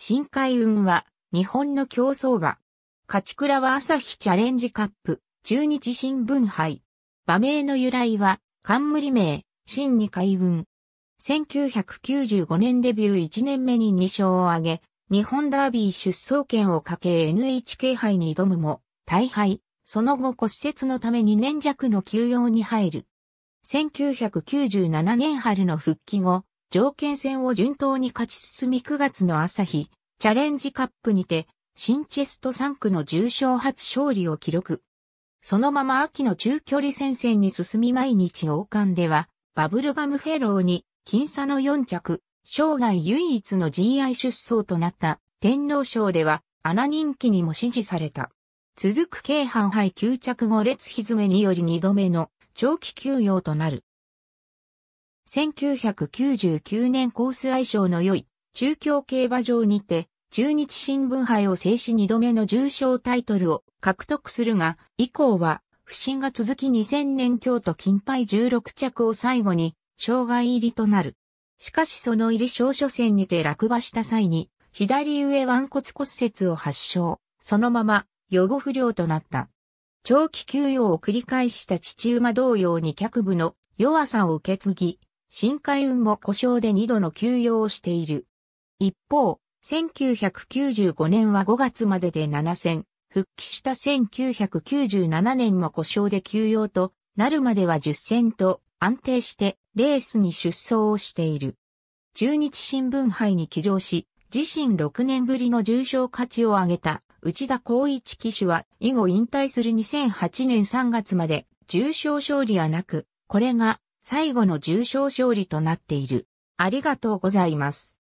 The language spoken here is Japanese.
深海運は、日本の競走馬。勝倉は朝日チャレンジカップ、中日新聞杯。馬名の由来は、冠名、新二海運。1995年デビュー1年目に2勝を挙げ、日本ダービー出走権をかけ NHK 杯に挑むも、大敗、その後骨折のため2年弱の休養に入る。1997年春の復帰後、条件戦を順当に勝ち進み9月の朝日、チャレンジカップにて、新チェスト3区の重賞初勝利を記録。そのまま秋の中距離戦線に進み毎日王冠では、バブルガムフェローに、僅差の4着、生涯唯一の GI 出走となった天皇賞では、穴人気にも支持された。続く京阪杯9着後列ひずめにより2度目の長期休養となる。1999年コース相性の良い中京競馬場にて中日新聞杯を制し2度目の重賞タイトルを獲得するが、以降は不振が続き2000年京都金杯16着を最後に障害入りとなる。しかしその入り小初戦にて落馬した際に左上腕骨骨折を発症、そのまま予後不良となった。長期休養を繰り返した父馬同様に脚部の弱さを受け継ぎ、新海運も故障で2度の休養をしている。一方、1995年は5月までで7戦、復帰した1997年も故障で休養となるまでは10戦と安定してレースに出走をしている。中日新聞杯に起乗し、自身6年ぶりの重賞価値を上げた内田光一騎手は以後引退する2008年3月まで重賞勝利はなく、これが最後の重賞勝利となっている。ありがとうございます。